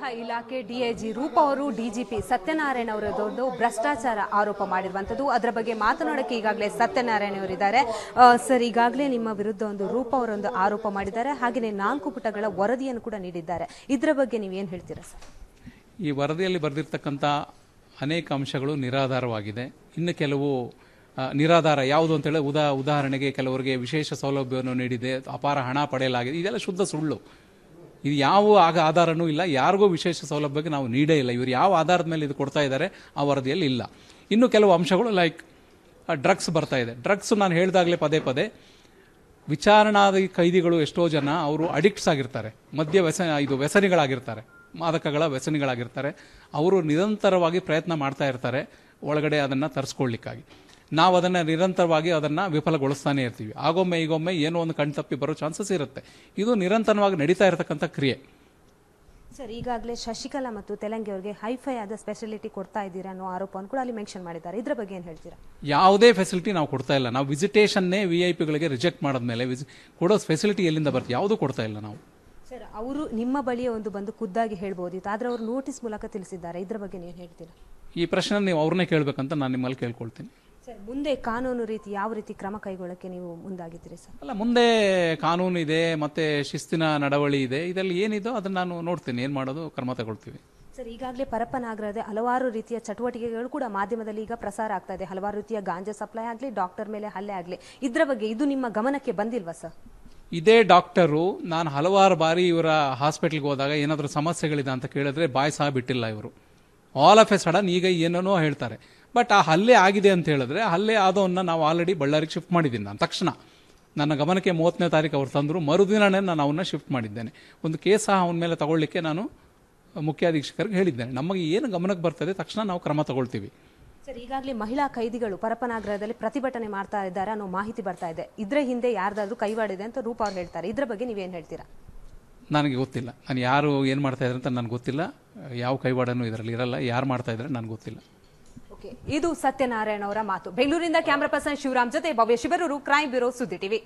ಗೃಹ ಇಲಾಖೆ ಡಿಐಜಿ ರೂಪ ಅವರು ಡಿಜಿಪಿ ಸತ್ಯನಾರಾಯಣ ಅವರ ಭ್ರಷ್ಟಾಚಾರ ಆರೋಪ ಮಾಡಿರುವಂತದ್ದು ಅದರ ಬಗ್ಗೆ ಮಾತನಾಡಕ್ಕೆ ಈಗಾಗಲೇ ಸತ್ಯನಾರಾಯಣ ಅವರಿದ್ದಾರೆ ಸರ್ ಈಗಾಗಲೇ ನಿಮ್ಮ ವಿರುದ್ಧ ಒಂದು ರೂಪ ಅವರೊಂದು ಆರೋಪ ಮಾಡಿದ್ದಾರೆ ಹಾಗೆಯೇ ನಾಲ್ಕು ಪುಟಗಳ ವರದಿಯನ್ನು ಕೂಡ ನೀಡಿದ್ದಾರೆ ಇದರ ಬಗ್ಗೆ ನೀವೇನು ಹೇಳ್ತೀರಾ ಸರ್ ಈ ವರದಿಯಲ್ಲಿ ಬರೆದಿರ್ತಕ್ಕಂಥ ಅನೇಕ ಅಂಶಗಳು ನಿರಾಧಾರವಾಗಿದೆ ಇನ್ನು ಕೆಲವು ನಿರಾಧಾರ ಯಾವುದು ಅಂತೇಳಿ ಉದಾ ಉದಾಹರಣೆಗೆ ಕೆಲವರಿಗೆ ವಿಶೇಷ ಸೌಲಭ್ಯವನ್ನು ನೀಡಿದೆ ಅಪಾರ ಹಣ ಪಡೆಯಲಾಗಿದೆ ಇದೆಲ್ಲ ಶುದ್ಧ ಸುಳ್ಳು ಇದು ಯಾವ ಆಗ ಆಧಾರನೂ ಇಲ್ಲ ಯಾರಿಗೂ ವಿಶೇಷ ಸೌಲಭ್ಯಕ್ಕೆ ನಾವು ನೀಡೇ ಇಲ್ಲ ಇವರು ಯಾವ ಆಧಾರದ ಮೇಲೆ ಇದು ಕೊಡ್ತಾ ಇದ್ದಾರೆ ಆ ವರದಿಯಲ್ಲಿ ಇಲ್ಲ ಇನ್ನು ಕೆಲವು ಅಂಶಗಳು ಲೈಕ್ ಡ್ರಗ್ಸ್ ಬರ್ತಾ ಇದೆ ಡ್ರಗ್ಸ್ ನಾನು ಹೇಳಿದಾಗಲೇ ಪದೇ ಪದೇ ವಿಚಾರಣಾದ ಕೈದಿಗಳು ಎಷ್ಟೋ ಜನ ಅವರು ಅಡಿಕ್ಟ್ಸ್ ಆಗಿರ್ತಾರೆ ಮದ್ಯ ವ್ಯಸ ಇದು ವ್ಯಸನಿಗಳಾಗಿರ್ತಾರೆ ಮಾದಕಗಳ ವ್ಯಸನಿಗಳಾಗಿರ್ತಾರೆ ಅವರು ನಿರಂತರವಾಗಿ ಪ್ರಯತ್ನ ಮಾಡ್ತಾ ಇರ್ತಾರೆ ಒಳಗಡೆ ಅದನ್ನು ತರಿಸ್ಕೊಳ್ಳಿಕ್ಕಾಗಿ ನಾವು ಅದನ್ನು ನಿರಂತರವಾಗಿ ಅದನ್ನು ವಿಫಲಗೊಳಿಸ್ತಾನೆ ಇರ್ತೀವಿ ಆಗೊಮ್ಮೆ ಈಗೊಮ್ಮೆ ಏನೋ ಒಂದು ಕಣ್ತಪ್ಪಿ ಬರೋ ಚಾನ್ಸಸ್ ಇರುತ್ತೆ ಇದು ನಿರಂತರವಾಗಿ ನಡೀತಾ ಇರತಕ್ಕಂಥ ಕ್ರಿಯೆ ಸರ್ ಈಗಾಗಲೇ ಶಶಿಕಲಾ ಮತ್ತು ತೆಲಂಗಿ ಅವರಿಗೆ ಹೈಫೈ ಆದ ಸ್ಪೆಷಾಲಿಟಿ ಕೊಡ್ತಾ ಇದ್ದೀರಾ ಅನ್ನೋ ಆರೋಪವನ್ನು ಕೂಡ ಅಲ್ಲಿ ಮೆನ್ಷನ್ ಮಾಡಿದ್ದಾರೆ ಇದ್ರ ಬಗ್ಗೆ ಏನು ಹೇಳ್ತೀರಾ ಯಾವುದೇ ಫೆಸಿಲಿಟಿ ನಾವು ಕೊಡ್ತಾ ಇಲ್ಲ ನಾವು ವಿಸಿಟೇಷನ್ನೇ ವಿ ಐ ಪಿಗಳಿಗೆ ರಿಜೆಕ್ಟ್ ಮೇಲೆ ಕೊಡೋ ಫೆಸಿಲಿಟಿ ಎಲ್ಲಿಂದ ಬರುತ್ತೆ ಯಾವುದೂ ಕೊಡ್ತಾ ಇಲ್ಲ ನಾವು ಸರ್ ಅವರು ನಿಮ್ಮ ಬಳಿಯ ಒಂದು ಬಂದು ಖುದ್ದಾಗಿ ಹೇಳ್ಬೋದಿತ್ತು ಆದರೆ ಅವರು ನೋಟಿಸ್ ಮೂಲಕ ತಿಳಿಸಿದ್ದಾರೆ ಇದರ ಬಗ್ಗೆ ಏನು ಹೇಳ್ತೀರಾ ಈ ಪ್ರಶ್ನೆ ನೀವು ಅವ್ರನ್ನೇ ಕೇಳಬೇಕಂತ ನಾನು ನಿಮ್ಮಲ್ಲಿ ಕೇಳ್ಕೊಳ್ತೀನಿ ಮುಂದೆ ಕಾನೂನು ರೀತಿ ಯಾವ ರೀತಿ ಕ್ರಮ ಕೈಗೊಳ್ಳಕ್ಕೆ ನೀವು ಮುಂದಾಗಿದ್ದೀರಿ ಸರ್ ಅಲ್ಲ ಮುಂದೆ ಕಾನೂನು ಇದೆ ಮತ್ತೆ ಶಿಸ್ತಿನ ನಡವಳಿ ಇದೆ ಇದರಲ್ಲಿ ಏನಿದೋ ಅದನ್ನ ನಾನು ನೋಡ್ತೀನಿ ಏನು ಮಾಡೋದು ಕ್ರಮ ತಗೊಳ್ತೀವಿ ಸರ್ ಈಗಾಗಲೇ ಪರಪ್ಪನಾಗ್ರಹದ ಹಲವಾರು ರೀತಿಯ ಚಟುವಟಿಕೆಗಳು ಕೂಡ ಮಾಧ್ಯಮದಲ್ಲಿ ಈಗ ಪ್ರಸಾರ ಆಗ್ತಾ ಇದೆ ಹಲವಾರು ರೀತಿಯ ಗಾಂಜಾ ಸಪ್ಲೈ ಆಗಲಿ ಡಾಕ್ಟರ್ ಮೇಲೆ ಹಲ್ಲೆ ಆಗಲಿ ಇದರ ಬಗ್ಗೆ ಇದು ನಿಮ್ಮ ಗಮನಕ್ಕೆ ಬಂದಿಲ್ವಾ ಸರ್ ಇದೇ ಡಾಕ್ಟರು ನಾನು ಹಲವಾರು ಬಾರಿ ಇವರ ಹಾಸ್ಪಿಟಲ್ಗೆ ಹೋದಾಗ ಏನಾದರೂ ಸಮಸ್ಯೆಗಳಿದೆ ಅಂತ ಕೇಳಿದ್ರೆ ಬಾಯ್ ಸಹ ಬಿಟ್ಟಿಲ್ಲ ಇವರು ಆಲ್ ಆಫ್ ಎ ಸಡನ್ ಈಗ ಏನೇನೋ ಹೇಳ್ತಾರೆ ಬಟ್ ಆ ಹಲ್ಲೆ ಆಗಿದೆ ಅಂತ ಹೇಳಿದ್ರೆ ಹಲ್ಲೆ ಆದವನ್ನ ನಾವು ಆಲ್ರೆಡಿ ಬಳ್ಳಾರಿಗೆ ಶಿಫ್ಟ್ ಮಾಡಿದ್ದೀನಿ ನಾನು ತಕ್ಷಣ ನನ್ನ ಗಮನಕ್ಕೆ ಮೂವತ್ತನೇ ತಾರೀಕು ಅವ್ರು ತಂದರು ಮರುದಿನನೇ ನಾನು ಅವನ್ನ ಶಿಫ್ಟ್ ಮಾಡಿದ್ದೇನೆ ಒಂದು ಕೇಸ್ ಸಹ ಅವನ ಮೇಲೆ ತಗೊಳ್ಳಿಕ್ಕೆ ನಾನು ಮುಖ್ಯಾಧೀಕ್ಷಕರಿಗೆ ಹೇಳಿದ್ದೇನೆ ನಮಗೆ ಏನು ಗಮನಕ್ಕೆ ಬರ್ತದೆ ತಕ್ಷಣ ನಾವು ಕ್ರಮ ತಗೊಳ್ತೀವಿ ಸರ್ ಈಗಾಗಲೇ ಮಹಿಳಾ ಕೈದಿಗಳು ಪರಪನಾಗ್ರಹದಲ್ಲಿ ಪ್ರತಿಭಟನೆ ಮಾಡ್ತಾ ಇದ್ದಾರೆ ಅನ್ನೋ ಮಾಹಿತಿ ಬರ್ತಾ ಇದೆ ಇದರ ಹಿಂದೆ ಯಾರ್ದಾದ್ರೂ ಕೈವಾಡಿದೆ ಅಂತ ರೂಪ ಅವ್ರು ಹೇಳ್ತಾರೆ ಇದ್ರ ಬಗ್ಗೆ ನೀವೇನು ಹೇಳ್ತೀರಾ ನನಗೆ ಗೊತ್ತಿಲ್ಲ ನಾನು ಯಾರು ಏನು ಮಾಡ್ತಾ ಇದ್ದಾರೆ ಅಂತ ನನಗೆ ಗೊತ್ತಿಲ್ಲ ಯಾವ ಕೈವಾಡನು ಇದರಲ್ಲಿ ಇರಲ್ಲ ಯಾರು ಮಾಡ್ತಾ ಇದ್ರೆ ನನಗೆ ಗೊತ್ತಿಲ್ಲ ಓಕೆ ಇದು ಸತ್ಯನಾರಾಯಣ ಅವರ ಮಾತು ಬೆಂಗಳೂರಿನಿಂದ ಕ್ಯಾಮ್ರಾ ಪರ್ಸನ್ ಶಿವರಾಮ್ ಜೊತೆ Bhavya Shivaruru crime bureau Suddi TV